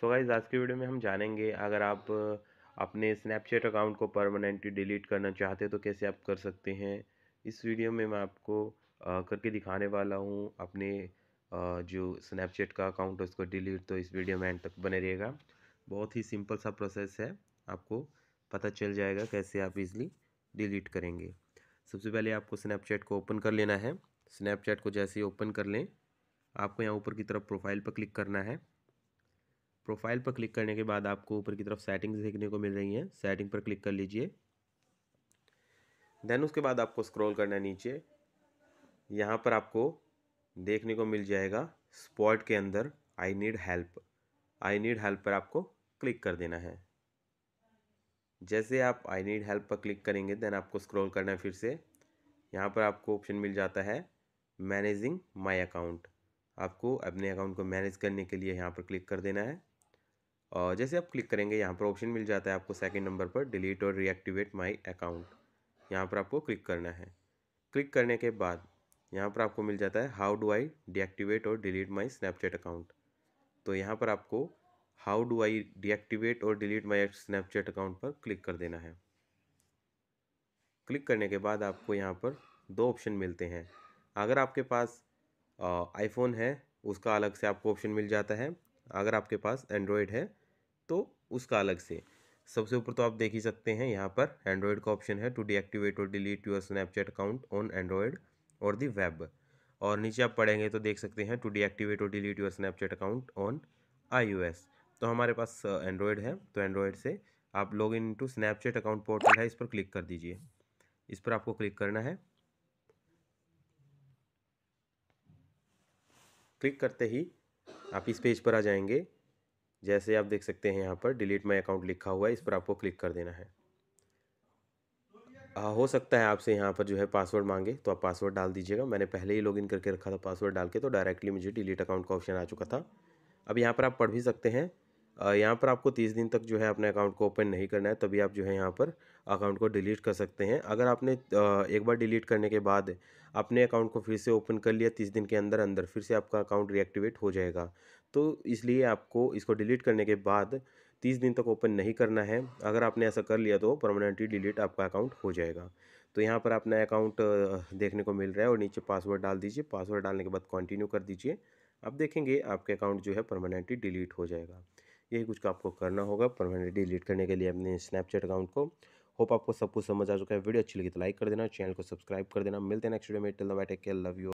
so guys आज की video में हम जानेंगे अगर आप अपने स्नैपचैट अकाउंट को परमानेंटली डिलीट करना चाहते हो तो कैसे आप कर सकते हैं इस वीडियो में मैं आपको करके दिखाने वाला हूँ अपने जो स्नैपचैट का अकाउंट है उसको डिलीट तो इस वीडियो में एंड तक बने रहेगा बहुत ही सिंपल सा प्रोसेस है आपको पता चल जाएगा कैसे आप इजली डिलीट करेंगे सबसे पहले आपको स्नैपचैट को ओपन कर लेना है स्नैपचैट को जैसे ही ओपन कर लें आपको यहाँ ऊपर की तरफ प्रोफाइल पर क्लिक करना है प्रोफाइल पर क्लिक करने के बाद आपको ऊपर की तरफ सेटिंग्स देखने को मिल रही हैं सेटिंग पर क्लिक कर लीजिए देन उसके बाद आपको स्क्रॉल करना है नीचे यहाँ पर आपको देखने को मिल जाएगा स्पॉट के अंदर I need help I need help पर आपको क्लिक कर देना है जैसे आप आई नीड हेल्प पर क्लिक करेंगे देन आपको स्क्रॉल करना है फिर से यहाँ पर आपको ऑप्शन मिल जाता है मैनेजिंग माई अकाउंट आपको अपने अकाउंट को मैनेज करने के लिए यहाँ पर क्लिक कर देना है और जैसे आप क्लिक करेंगे यहाँ पर ऑप्शन मिल जाता है आपको सेकंड नंबर पर डिलीट और रीएक्टिवेट माय अकाउंट यहाँ पर आपको क्लिक करना है क्लिक करने के बाद यहाँ पर आपको मिल जाता है हाउ डू आई डीएक्टिवेट और डिलीट माई स्नैपचैट अकाउंट तो यहाँ पर आपको हाउ डू आई डीएक्टिवेट और डिलीट माई स्नैपचैट अकाउंट पर क्लिक कर देना है क्लिक करने के बाद आपको यहाँ पर दो ऑप्शन मिलते हैं अगर आपके पास आईफोन है उसका अलग से आपको ऑप्शन मिल जाता है अगर आपके पास एंड्रॉयड है तो उसका अलग से सबसे ऊपर तो आप देख ही सकते हैं यहाँ पर एंड्रॉयड का ऑप्शन है टू डीएक्टिवेट और delete your Snapchat account on Android और दी वेब और नीचे आप पढ़ेंगे तो देख सकते हैं टू डीएक्टिवेट और delete your Snapchat account on iOS तो हमारे पास एंड्रॉयड है तो एंड्रॉयड से आप log in to Snapchat account portal है इस पर क्लिक कर दीजिए इस पर आपको क्लिक करना है क्लिक करते ही आप इस पेज पर आ जाएंगे जैसे आप देख सकते हैं यहाँ पर डिलीट माई अकाउंट लिखा हुआ है इस पर आपको क्लिक कर देना है हो सकता है आपसे यहाँ पर जो है पासवर्ड मांगे तो आप पासवर्ड डाल दीजिएगा मैंने पहले ही लॉगिन करके रखा था पासवर्ड डाल के तो डायरेक्टली मुझे डिलीट अकाउंट का ऑप्शन आ चुका था अब यहाँ पर आप पढ़ भी सकते हैं यहाँ पर आपको तीस दिन तक जो है अपने अकाउंट को ओपन नहीं करना है तभी आप जो है यहाँ पर अकाउंट को डिलीट कर सकते हैं अगर आपने एक बार डिलीट करने के बाद अपने अकाउंट को फिर से ओपन कर लिया तीस दिन के अंदर अंदर फिर से आपका अकाउंट रिएक्टिवेट हो जाएगा तो इसलिए आपको इसको डिलीट करने के बाद तीस दिन तक ओपन नहीं करना है अगर आपने ऐसा कर लिया तो परमानेंटली डिलीट आपका अकाउंट हो जाएगा तो यहाँ पर अपना अकाउंट देखने को मिल रहा है और नीचे पासवर्ड डाल दीजिए पासवर्ड डालने के बाद कंटिन्यू कर दीजिए आप देखेंगे आपके अकाउंट जो है परमानेंटली डिलीट हो जाएगा यही कुछ आपको करना होगा परमानेंटली डिलीट करने के लिए अपने स्नैपचैट अकाउंट को होप आपको सब कुछ समझ आ चुका है वीडियो अच्छी लगी तो लाइक कर देना चैनल को सब्सक्राइब कर देना मिलते हैं नेक्स्ट वीडियो में till the bye take care love you